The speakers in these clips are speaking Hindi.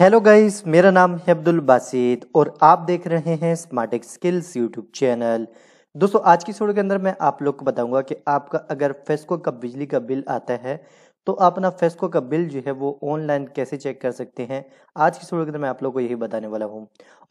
हेलो गाइस मेरा नाम है अब्दुल बासित और आप देख रहे हैं स्मार्ट स्किल्स यूट्यूब चैनल दोस्तों आज की वीडियो के अंदर मैं आप लोग को बताऊंगा कि आपका अगर फेस्को का बिजली का बिल आता है तो आप अपना फेस्को e का बिल जो है वो ऑनलाइन कैसे चेक कर सकते हैं आज की सूर्य मैं आप लोगों को यही बताने वाला हूँ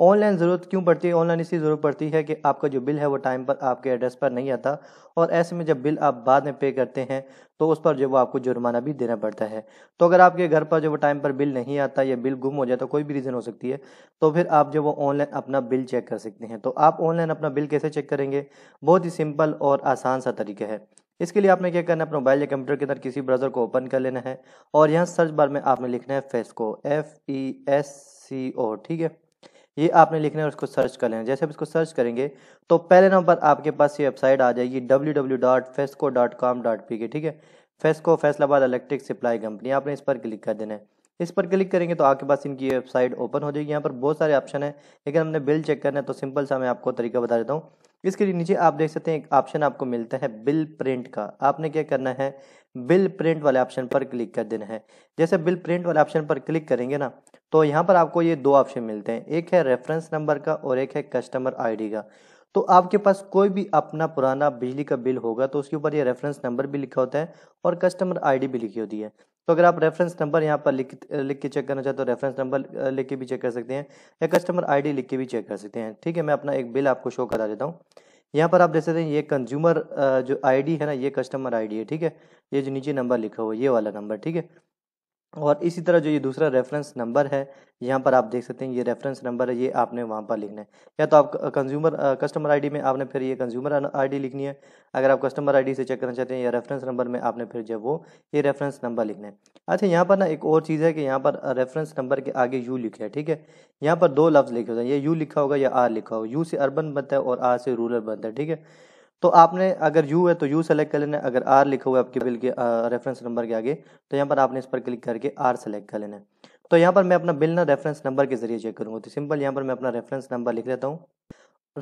ऑनलाइन ज़रूरत क्यों पड़ती है ऑनलाइन इसलिए ज़रूरत पड़ती है कि आपका जो बिल है वो टाइम पर आपके एड्रेस पर नहीं आता और ऐसे में जब बिल आप बाद में पे करते हैं तो उस पर जो वो आपको जुर्माना भी देना पड़ता है तो अगर आपके घर पर जो वो टाइम पर बिल नहीं आता या बिल गुम हो जाता तो कोई भी रीज़न हो सकती है तो फिर आप जो वो ऑनलाइन अपना बिल चेक कर सकते हैं तो आप ऑनलाइन अपना बिल कैसे चेक करेंगे बहुत ही सिंपल और आसान सा तरीका है इसके लिए आपने क्या करना है अपने मोबाइल या कंप्यूटर के अंदर किसी ब्राउजर को ओपन कर लेना है और यहाँ सर्च बार में आपने लिखना है FESCO F E S C O ठीक है ये आपने लिखना है और इसको सर्च कर लेना जैसे आप इसको सर्च करेंगे तो पहले नंबर आपके पास ये वेबसाइट आ जाएगी W W dot dot com dot P K ठीक है FESCO Faisalabad electric supply company आपने इस पर क्लिक कर देना है इस पर क्लिक करेंगे तो आपके पास इनकी वेबसाइट ओपन हो जाएगी यहाँ पर बहुत सारे ऑप्शन है लेकिन हमने बिल चेक करना है तो सिंपल सा मैं आपको तरीका बता देता हूँ इसके लिए नीचे आप देख सकते हैं एक ऑप्शन आपको मिलता है बिल प्रिंट का आपने क्या करना है बिल प्रिंट वाले ऑप्शन पर क्लिक कर देना है जैसे बिल प्रिंट वाले ऑप्शन पर क्लिक करेंगे ना तो यहाँ पर आपको ये दो ऑप्शन मिलते हैं एक है रेफरेंस नंबर का और एक है कस्टमर आईडी का तो आपके पास कोई भी अपना पुराना बिजली का बिल होगा तो उसके ऊपर ये रेफरेंस नंबर भी लिखा होता है और कस्टमर आईडी भी लिखी होती है तो अगर आप रेफरेंस नंबर यहाँ पर लिख लिख के चेक करना चाहते हो तो रेफरेंस नंबर लिख के भी चेक कर सकते हैं या कस्टमर आईडी लिख के भी चेक कर सकते हैं ठीक है मैं अपना एक बिल आपको शो करा देता हूँ यहाँ पर आप देख सकते हैं ये कंज्यूमर जो आईडी है ना ये कस्टमर आईडी है ठीक है ये जो नीचे नंबर लिखा हुआ है ये वाला नंबर ठीक है और इसी तरह जो ये दूसरा रेफरेंस नंबर है यहाँ पर आप देख सकते हैं ये रेफरेंस नंबर है ये आपने वहाँ पर लिखना है या तो आप कंज्यूमर कस्टमर आईडी में आपने फिर ये कंज्यूमर आईडी लिखनी है अगर आप कस्टमर आईडी से चेक करना चाहते हैं या रेफरेंस नंबर में आपने फिर जब वो ये रेफरेंस नंबर लिखना है अच्छा यहाँ पर ना एक और चीज़ है कि यहाँ पर रेफरेंस नंबर के आगे यू लिखे है ठीक है यहाँ पर दो लफ्ज़ लिखे होते हैं ये यू लिखा होगा या आर लिखा होगा यू से अर्बन बनता है और आर से रूरल बनता है ठीक है तो आपने अगर यू है तो यू सेलेक्ट कर लेना अगर आर लिखा हुआ है आपके बिल के रेफरेंस नंबर के आगे तो यहाँ पर आपने इस पर क्लिक करके आर सेलेक्ट कर लेना है तो यहाँ पर मैं अपना बिल ना रेफरेंस नंबर के जरिए चेक करूँगा तो सिंपल यहाँ पर मैं अपना रेफरेंस नंबर लिख लेता हूँ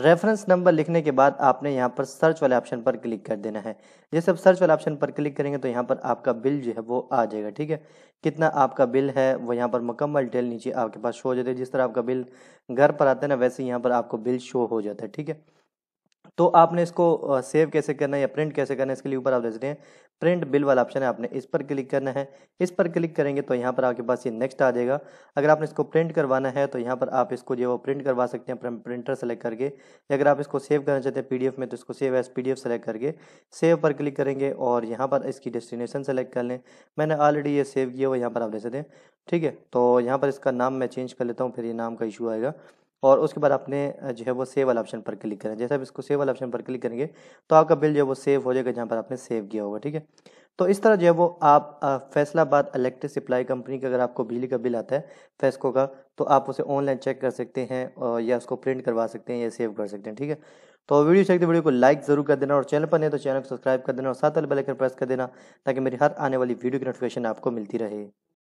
रेफरेंस नंबर लिखने के बाद आपने यहाँ पर सर्च वाले ऑप्शन पर क्लिक कर देना है जैसे आप सर्च वाले ऑप्शन पर क्लिक करेंगे तो यहाँ पर आपका बिल जो है वो आ जाएगा ठीक है कितना आपका बिल है वो यहाँ पर मुकम्मल डिटेल नीचे आपके पास शो हो जाती है जिस तरह आपका बिल घर पर आता है ना वैसे यहाँ पर आपको बिल शो हो जाता है ठीक है तो आपने इसको सेव कैसे करना है या प्रिंट कैसे करना है इसके लिए ऊपर आप देख सकते हैं प्रिंट बिल वाला ऑप्शन है आपने इस पर क्लिक करना है इस पर क्लिक करेंगे तो यहाँ पर आपके पास ये नेक्स्ट आ जाएगा अगर आपने इसको प्रिंट करवाना है तो यहाँ पर आप इसको जो है वो प्रिंट करवा सकते हैं प्रिंटर सेलेक्ट करके अगर आप इसको सेव करना चाहते हैं पीडीएफ में तो इसको सेव एस पीडीएफ सेलेक्ट करके सेव पर क्लिक करेंगे और यहाँ पर इसकी डेस्टिनेशन सेलेक्ट कर लें मैंने ऑलरेडी ये सेव किया हुआ यहाँ पर आप देख सकते हैं ठीक है तो यहाँ पर इसका नाम मैं चेंज कर लेता हूँ फिर ये नाम का इशू आएगा और उसके बाद आपने जो है वो सेव वाला ऑप्शन पर क्लिक करें जैसे आप इसको सेव वाला ऑप्शन पर क्लिक करेंगे तो आपका बिल जो है वो सेव हो जाएगा जहाँ पर आपने सेव किया होगा ठीक है तो इस तरह जो है वो आप फैसलाबाद इलेक्ट्रिक सप्लाई कंपनी का अगर आपको बिजली का बिल आता है फैसको का तो आप उसे ऑनलाइन चेक कर सकते हैं और या उसको प्रिंट करवा सकते हैं या सेव कर सकते हैं ठीक है तो वीडियो चाहिए वीडियो को लाइक जरूर कर देना और चैनल पर नहीं तो चैनल को सब्सक्राइब कर देना और साथ वाले बेल आइकन प्रेस कर देना ताकि मेरी हर आने वाली वीडियो की नोटिफिकेशन आपको मिलती रहे